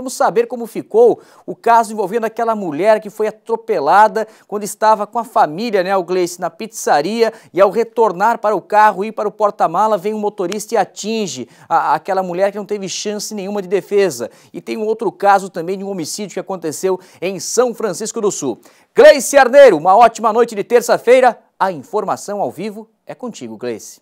Vamos saber como ficou o caso envolvendo aquela mulher que foi atropelada quando estava com a família, né, o Gleice, na pizzaria e ao retornar para o carro e para o porta-mala vem um motorista e atinge a, aquela mulher que não teve chance nenhuma de defesa. E tem um outro caso também de um homicídio que aconteceu em São Francisco do Sul. Gleice Arneiro, uma ótima noite de terça-feira. A informação ao vivo é contigo, Gleice.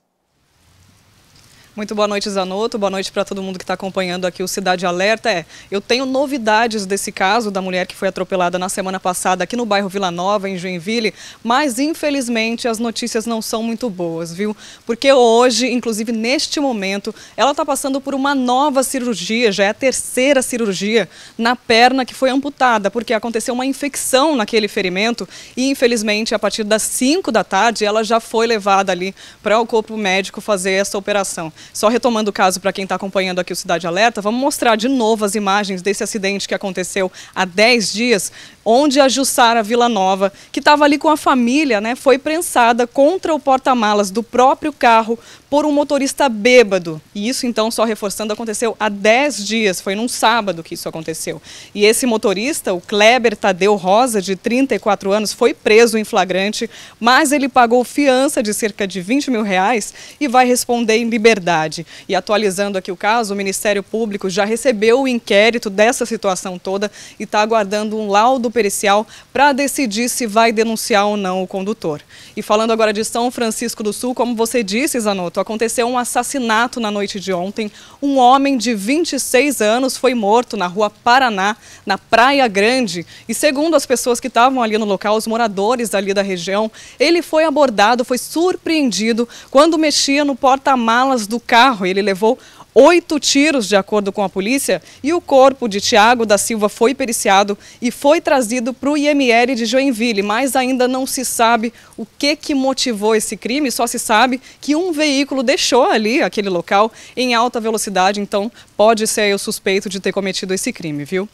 Muito boa noite, Zanotto. Boa noite para todo mundo que está acompanhando aqui o Cidade Alerta. É, eu tenho novidades desse caso da mulher que foi atropelada na semana passada aqui no bairro Vila Nova, em Joinville, mas infelizmente as notícias não são muito boas, viu? Porque hoje, inclusive neste momento, ela está passando por uma nova cirurgia, já é a terceira cirurgia na perna que foi amputada, porque aconteceu uma infecção naquele ferimento e infelizmente a partir das 5 da tarde ela já foi levada ali para o corpo médico fazer essa operação. Só retomando o caso para quem está acompanhando aqui o Cidade Alerta, vamos mostrar de novo as imagens desse acidente que aconteceu há 10 dias, onde a Jussara Vila Nova, que estava ali com a família, né, foi prensada contra o porta-malas do próprio carro por um motorista bêbado. E isso, então, só reforçando, aconteceu há 10 dias, foi num sábado que isso aconteceu. E esse motorista, o Kleber Tadeu Rosa, de 34 anos, foi preso em flagrante, mas ele pagou fiança de cerca de 20 mil reais e vai responder em liberdade cidade. E atualizando aqui o caso, o Ministério Público já recebeu o inquérito dessa situação toda e está aguardando um laudo pericial para decidir se vai denunciar ou não o condutor. E falando agora de São Francisco do Sul, como você disse, Zanotto, aconteceu um assassinato na noite de ontem. Um homem de 26 anos foi morto na rua Paraná, na Praia Grande. E segundo as pessoas que estavam ali no local, os moradores ali da região, ele foi abordado, foi surpreendido quando mexia no porta-malas do do carro. Ele levou oito tiros, de acordo com a polícia, e o corpo de Tiago da Silva foi periciado e foi trazido para o IML de Joinville, mas ainda não se sabe o que, que motivou esse crime, só se sabe que um veículo deixou ali aquele local em alta velocidade, então pode ser o suspeito de ter cometido esse crime, viu?